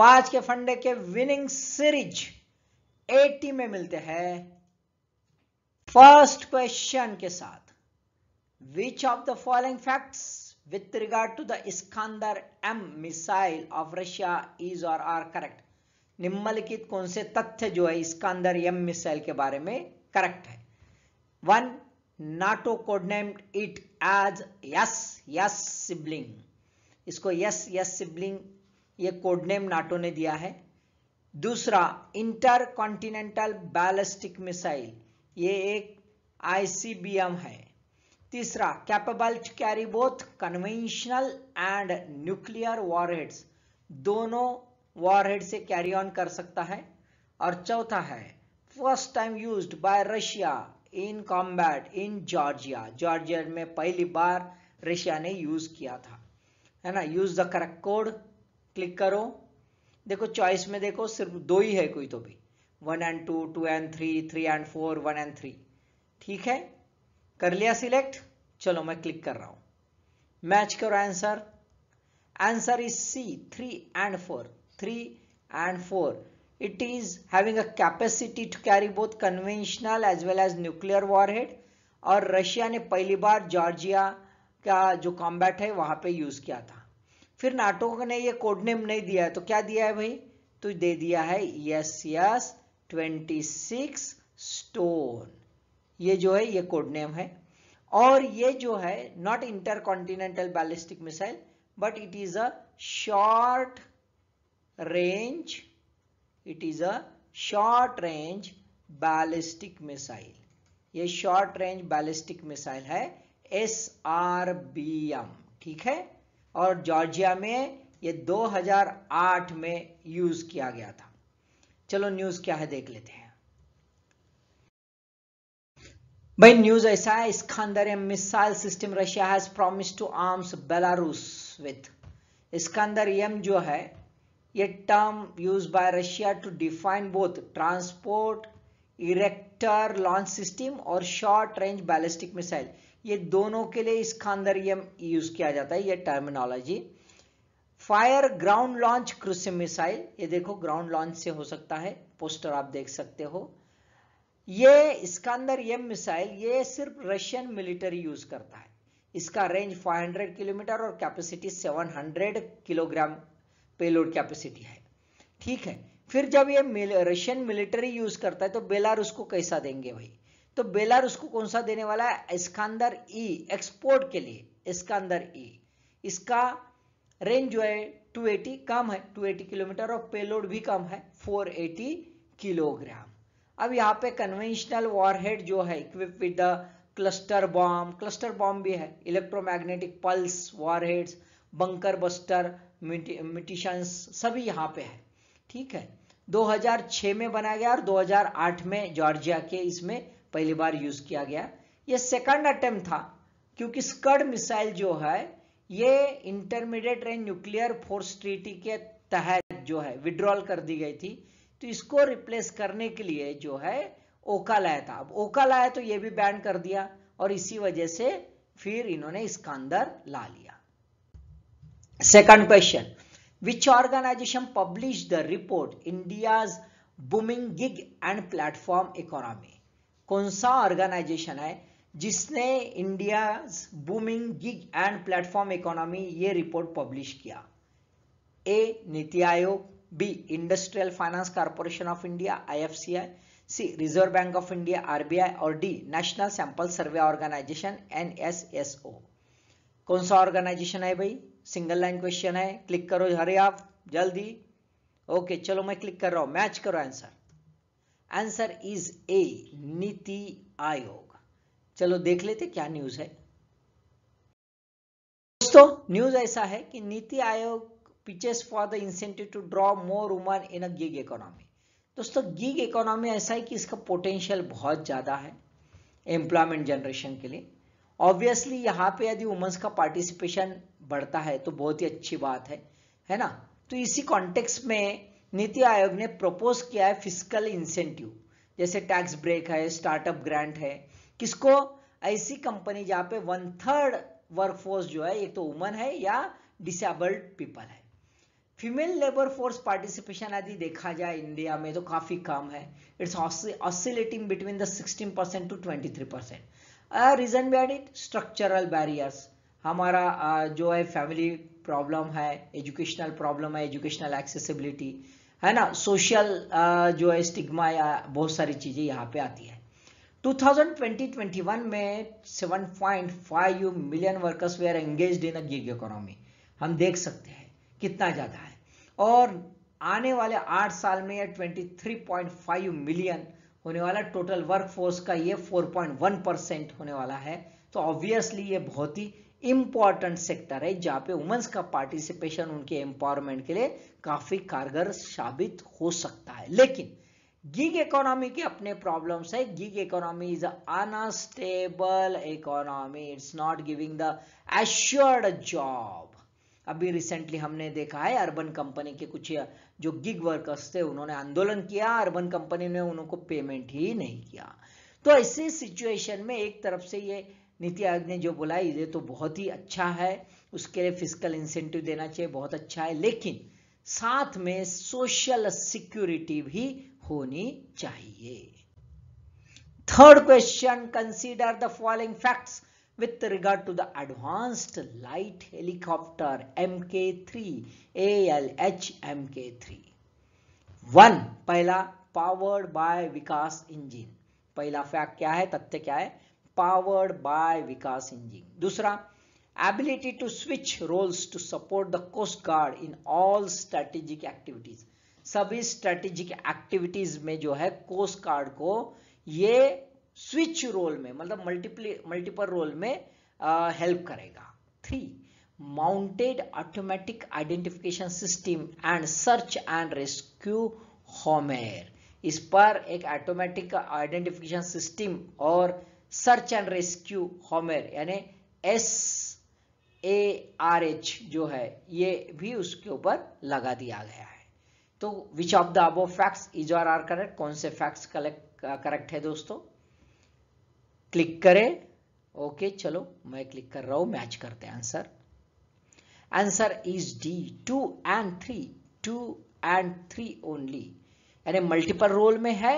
पांच के फंडे के विनिंग सीरीज 80 में मिलते हैं फर्स्ट क्वेश्चन के साथ which of the following facts with regard to the Iskander M missile of Russia is or are correct निम्नलिखित कौन से तथ्य जो है इस्कांदर एम मिसाइल के बारे में करेक्ट है one NATO codenamed it as S S sibling इसको यस यस सिबलिंग ये कोडनेम नाटो ने दिया है दूसरा इंटर कॉन्टिनेंटल बैलिस्टिक मिसाइल ये एक आईसीबीएम है तीसरा capable to carry both conventional and nuclear warheads दोनों वॉरहेड से कैरी ऑन कर सकता है और चौथा है first time used by Russia in combat in Georgia Georgia में पहली बार रशिया ने यूज किया था है ना use the correct code click करो देखो चॉइस में देखो सिर्फ दो ही है कोई तो भी one and two two and three three and four one and three ठीक है कर लिया सिलेक्ट चलो मैं क्लिक कर रहा हूं मैच करो answer answer is C three and four three and four is having a capacity to carry both conventional as well as nuclear warhead और रशिया ने पहली बार जॉर्जिया का जो कॉम्बैट है वहां पे यूज किया था फिर नाटो ने ये कोड नेम नहीं दिया है तो क्या दिया है भाई तो दे दिया है S S twenty six stone ये जो है ये कोड नेम है और ये जो है not intercontinental ballistic missile but it is a short range it is a short range ballistic missile ये शॉर्ट रेंज बैलिस्टिक मिसाइल है एस आर बी एम ठीक है और जॉर्जिया में ये 2008 में यूज किया गया था चलो न्यूज क्या है देख लेते हैं भाई न्यूज ऐसा है Iskander missile system Russia has promise to arms Belarus with Iskander M जो है ये term use by Russia to define both transport erector launch system और शॉर्ट रेंज बैलिस्टिक मिसाइल ये दोनों के लिए इस खानदर ये यूज किया जाता है ये terminology fire ground launch cruise missile ये देखो ग्राउंड लॉन्च से हो सकता है पोस्टर आप देख सकते हो ये इसका अंदर ये मिसाइल ये सिर्फ रशियन मिलिट्री यूज करता है इसका रेंज 500 किलोमीटर और कैपेसिटी 700 किलोग्राम पेलोड कैपेसिटी है ठीक है फिर जब ये मिल, रशियन मिलिट्री यूज करता है तो बेलारूस को कैसा देंगे भाई तो बेलारूस को कौन सा देने वाला है इसकांदर ई एक्सपोर्ट के लिए इसकांदर ई इसका रेंज जो है 280 कम है 280 किलोमीटर और पेलोड भी कम है 480 किलोग्राम अब यहाँ पे कन्वेंशनल वॉरहेड जो है equip with the cluster bomb cluster bomb भी है electromagnetic pulse warheads bunker buster munitions सभी यहाँ पे है ठीक है 2006 में बनाया गया और 2008 में जॉर्जिया के इसमें पहली बार यूज किया गया ये सेकंड अटेम्प्ट था क्योंकि स्कड मिसाइल जो है ये intermediate range nuclear force treaty के तहत जो है विड्रॉल कर दी गई थी तो इसको रिप्लेस करने के लिए जो है ओका लाया था अब ओका लाया तो ये भी बैन कर दिया और इसी वजह से फिर इन्होंने इसका अंदर ला लिया second question which organisation publish the report India's booming gig and platform economy कौन सा ऑर्गेनाइजेशन है जिसने India booming gig and platform economy ये रिपोर्ट पब्लिश किया A Niti Aayog B industrial finance corporation of India IFCI C reserve bank of India RBI और D national sample survey organisation NSSO कौन सा organisation है भाई सिंगल लाइन क्वेश्चन है click करो हरे आप जल्दी ओके चलो मैं क्लिक कर रहा हूं मैच करो आंसर आंसर इज ए नीति आयोग चलो देख लेते क्या न्यूज है दोस्तों न्यूज ऐसा है कि Niti Aayog pitches for the incentive to draw more woman in a gig economy दोस्तों गिग इकोनॉमी ऐसा है कि इसका पोटेंशियल बहुत ज़्यादा है एम्प्लॉयमेंट जनरेशन के लिए ऑब्वियसली यहाँ पे यदि वुमेंस का पार्टिसिपेशन बढ़ता है तो बहुत ही अच्छी बात है है ना तो इसी कॉन्टेक्स्ट में नीति आयोग ने प्रपोज किया है फिजिकल इंसेंटिव जैसे टैक्स ब्रेक है स्टार्टअप ग्रांट है किसको ऐसी कंपनी जहां पे वन थर्ड वर्कफोर्स जो है एक तो वुमन है या डिसेबल्ड पीपल है फीमेल लेबर फोर्स पार्टिसिपेशन आदि देखा जाए इंडिया में तो काफ़ी कम है it's oscillating between the 16 percent to 23 percent reason behind it structural barriers हमारा जो है फैमिली प्रॉब्लम है एजुकेशनल प्रॉब्लम है एजुकेशनल एक्सेसिबिलिटी है ना सोशल जो है स्टिग्मा या बहुत सारी चीज़ें यहाँ पे आती है 2020-21 में 7.5 million workers they are engage in a gig economy हम देख सकते हैं कितना ज़्यादा है और आने वाले आठ साल में 23.5 मिलियन होने वाला टोटल वर्कफोर्स का ये 4.1 परसेंट होने वाला है तो ऑब्वियसली ये बहुत ही इंपॉर्टेंट सेक्टर है जहां पे वुमेन्स का पार्टिसिपेशन उनके एम्पावरमेंट के लिए काफी कारगर साबित हो सकता है लेकिन गिग इकोनॉमी के अपने प्रॉब्लम्स है gig economy is unstable economy it's not giving the assured job अभी रिसेंटली हमने देखा है अर्बन कंपनी के कुछ जो गिग वर्कर्स थे उन्होंने आंदोलन किया अर्बन कंपनी ने उनको पेमेंट ही नहीं किया तो ऐसी सिचुएशन में एक तरफ से ये नीति आयोग ने जो बोला ये तो बहुत ही अच्छा है उसके लिए फिजिकल इंसेंटिव देना चाहिए बहुत अच्छा है लेकिन साथ में सोशल सिक्योरिटी भी होनी चाहिए third question consider the following facts with regard to the advanced light helicopter M K three A L H M K three one पहला पावर्ड बाय विकास इंजिन पहला फैक्ट क्या है तथ्य क्या है powered by Vikas engine. Dusra, ability to switch roles to support the Coast Guard in all strategic activities. सभी strategic activities में जो है कोस्ट गार्ड को ये स्विच रोल में मतलब मल्टीपली मल्टीपल रोल में हेल्प करेगा three mounted automatic identification system and search and rescue homer इस पर एक ऑटोमेटिक आइडेंटिफिकेशन सिस्टम और सर्च एंड रेस्क्यू होमेर यानी एस ए आर एच जो है ये भी उसके ऊपर लगा दिया गया है तो which of the above facts is or are correct कौन से फैक्ट्स कलेक्ट करेक्ट है दोस्तों क्लिक करें ओके चलो मैं क्लिक कर रहा हूं मैच करते हैं answer answer is D two and three two and three only यानी मल्टीपल रोल में है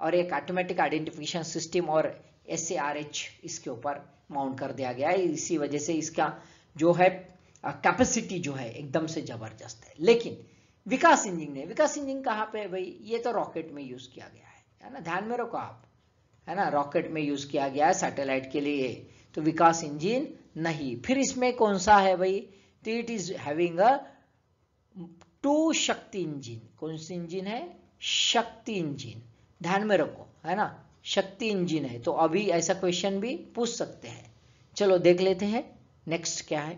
और एक ऑटोमेटिक आइडेंटिफिकेशन सिस्टम और एस इसके ऊपर माउंट कर दिया गया है इसी वजह से इसका जो है कैपेसिटी जो है एकदम से जबरदस्त है लेकिन विकास इंजिन ने विकास इंजिन कहाँ पे भाई ये तो रॉकेट में यूज किया गया है है ना ध्यान में रखो आप है ना रॉकेट में यूज किया गया है सैटेलाइट के लिए तो विकास इंजिन नहीं फिर इसमें कौन सा है भाई तो it is having a two Shakti engine कौन सी इंजिन है शक्ति इंजिन ध्यान में रखो है ना शक्ति इंजिन है तो अभी ऐसा क्वेश्चन भी पूछ सकते हैं चलो देख लेते हैं नेक्स्ट क्या है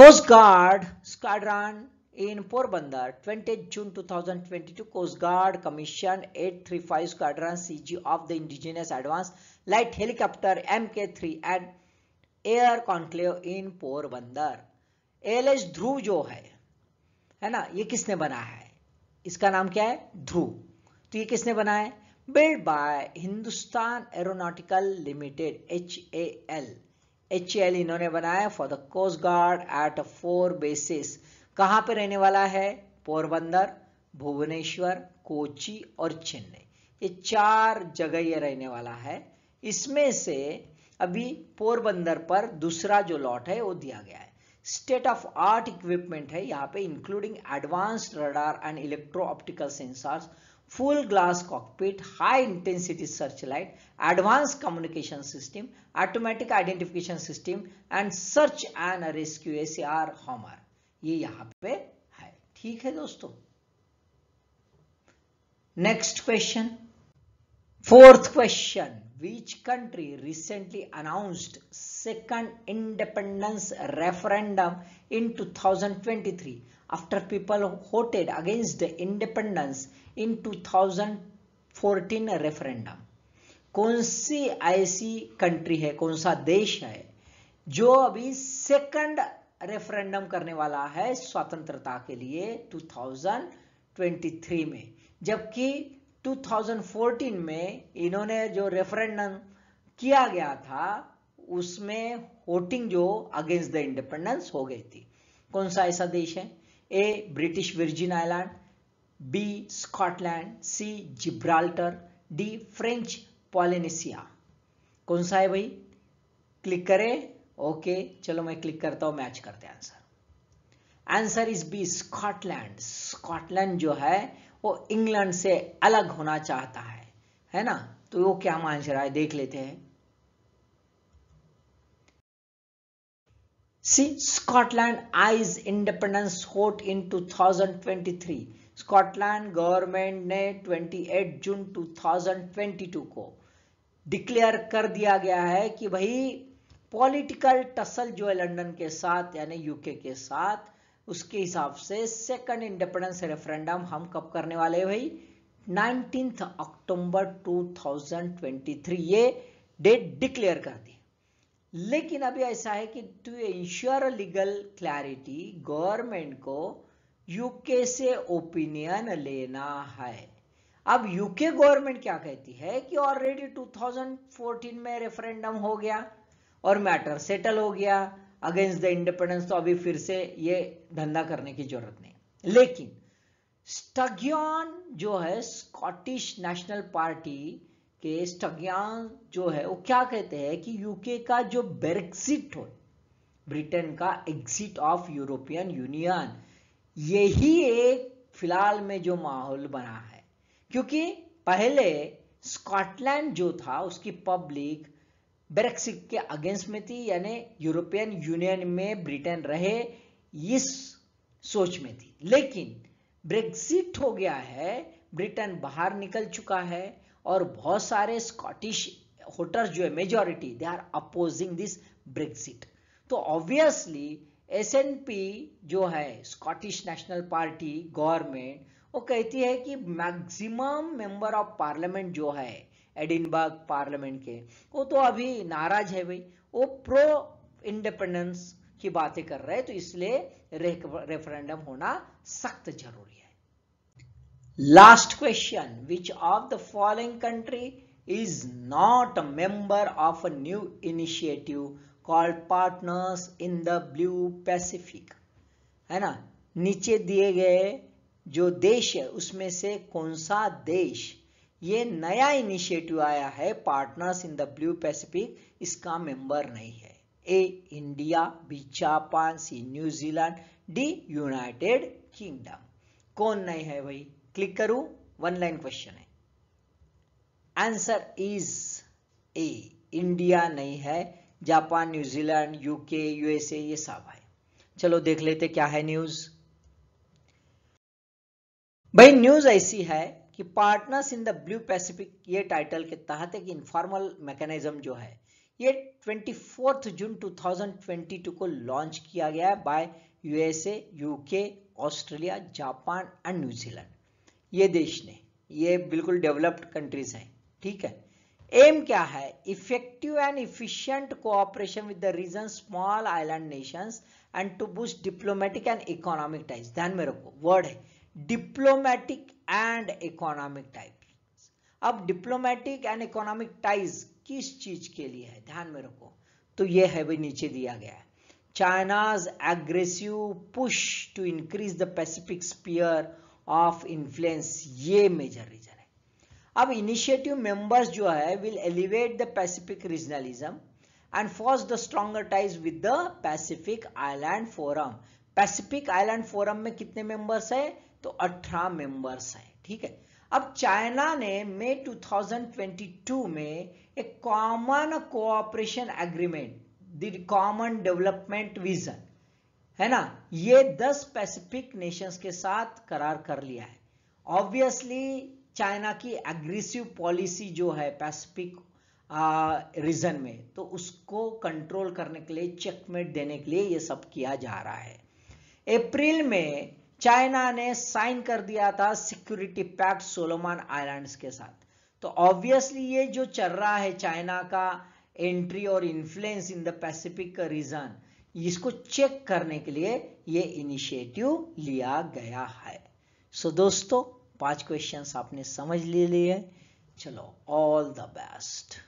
coast guard squadron in Porbandar 20 June 2022 coast guard commission 835 three five squadron CG of the indigenous advance light helicopter M K three and air conclave in Porbandar L S Dhruv जो है है ना ये किसने बना है इसका नाम क्या है ध्रुव तो ये किसने बनाया build by Hindustan aeronautical limited H A L H L इन्होंने बनाया for the coast guard at four basis कहाँ पे रहने वाला है पोरबंदर भुवनेश्वर कोची और चेन्नई ये चार जगह ये रहने वाला है इसमें से अभी पोरबंदर पर दूसरा जो लॉट है वो दिया गया है स्टेट ऑफ आर्ट इक्विपमेंट है यहाँ पे including advanced radar and electro optical sensors full glass cockpit high intensity search light advance communication system automatic identification system and search and rescue S R homer ये यहाँ पे है ठीक है दोस्तों next question fourth question which country recently announced second independence referendum in 2023 after people voted against the independence in 2014 referendum कौन सी ऐसी country है कौन सा देश है जो अभी सेकंड रेफरेंडम करने वाला है स्वतंत्रता के लिए 2023 में जबकि 2014 में इन्होंने जो रेफरेंडम किया गया था उसमें वोटिंग जो अगेंस्ट द इंडिपेंडेंस हो गई थी कौन सा ऐसा देश है A British Virgin Island B Scotland C Gibraltar D French Polynesia कौन सा है भाई क्लिक करें ओके चलो मैं क्लिक करता हूं मैच करते answer answer is B Scotland Scotland जो है वो इंग्लैंड से अलग होना चाहता है है ना तो वो क्या मान रहा है देख लेते हैं सी स्कॉटलैंड आइज इंडिपेंडेंस होट इन 2023 स्कॉटलैंड गवर्नमेंट ने 28 जून 2022 को डिक्लेयर कर दिया गया है कि भाई पॉलिटिकल टसल जो है लंदन के साथ यानी यूके के साथ उसके हिसाब से सेकंड इंडिपेंडेंस रेफरेंडम हम कब करने वाले हैं भाई 19th अक्टूबर 2023 ये डेट डिक्लेयर कर दी लेकिन अभी ऐसा है कि to ensure legal clarity government को यूके से ओपिनियन लेना है अब यूके गवर्नमेंट क्या कहती है कि ऑलरेडी 2014 में रेफरेंडम हो गया और मैटर सेटल हो गया अगेंस्ट द इंडिपेंडेंस तो अभी फिर से ये धंधा करने की जरूरत नहीं लेकिन स्टग्यॉन जो है स्कॉटिश नेशनल पार्टी के स्टग्यान जो है वो क्या कहते हैं कि यूके का जो ब्रेक्सिट हो ब्रिटेन का एग्जिट ऑफ यूरोपियन यूनियन यही एक फिलहाल में जो माहौल बना है क्योंकि पहले स्कॉटलैंड जो था उसकी पब्लिक ब्रेक्सिट के अगेंस्ट में थी यानी यूरोपियन यूनियन में ब्रिटेन रहे इस सोच में थी लेकिन ब्रेक्सिट हो गया है ब्रिटेन बाहर निकल चुका है और बहुत सारे स्कॉटिश होटर्स जो है majority they are opposing this Brexit तो ऑब्वियसली एस जो है स्कॉटिश नेशनल पार्टी गवर्नमेंट वो कहती है कि मैक्सिमम मेंबर ऑफ पार्लियामेंट जो है एडिनबर्ग पार्लियामेंट के वो तो अभी नाराज है भाई वो प्रो इंडिपेंडेंस की बातें कर रहे हैं तो इसलिए रेफरेंडम होना सख्त जरूरी है last question which of the following country is not a member of a new initiative called Partners in the Blue Pacific है ना नीचे दिए गए जो देश है उसमें से कौन सा देश ये नया इनिशिएटिव आया है partners in the Blue Pacific इसका मेंबर नहीं है A India B Japan C New Zealand D United Kingdom कौन नहीं है भाई क्लिक करूं वन लाइन क्वेश्चन है आंसर इज ए इंडिया नहीं है जापान न्यूजीलैंड यूके यूएसए ये सब है चलो देख लेते क्या है न्यूज भाई न्यूज ऐसी है कि Partners in the Blue Pacific ये टाइटल के तहत एक इनफॉर्मल मैकेनिज्म जो है ये 24 जून 2022 को लॉन्च किया गया है by USA UK Australia Japan and New Zealand ये देश ने ये बिल्कुल डेवलप्ड कंट्रीज हैं ठीक है एम क्या है effective and efficient cooperation with the region small island nations and to boost diplomatic and economic ties ध्यान में रखो वर्ड है डिप्लोमेटिक एंड इकोनॉमिक टाइप्स अब डिप्लोमेटिक एंड इकोनॉमिक टाइज किस चीज के लिए है ध्यान में रखो तो ये है भी नीचे दिया गया है China's aggressive push to increase the Pacific sphere of influence ये मेजर रीजन है अब इनिशिएटिव मेंबर्स जो है will elevate the Pacific regionalism and forge the stronger ties with the Pacific Island Forum Pacific Island forum में कितने members हैं? तो 18 members हैं ठीक है अब चाइना ने मई 2022 में एक common cooperation agreement the common development vision है ना ये 10 पैसिफिक नेशंस के साथ करार कर लिया है ऑब्वियसली चाइना की एग्रेसिव पॉलिसी जो है पैसिफिक रीजन में तो उसको कंट्रोल करने के लिए चेकमेट देने के लिए ये सब किया जा रहा है अप्रैल में चाइना ने साइन कर दिया था सिक्योरिटी पैक्ट सोलोमान आइलैंड्स के साथ तो ऑब्वियसली ये जो चल रहा है चाइना का एंट्री और influence in the Pacific region इसको चेक करने के लिए ये इनिशिएटिव लिया गया है सो so, दोस्तों पांच क्वेश्चंस आपने समझ ले लिए चलो ऑल द बेस्ट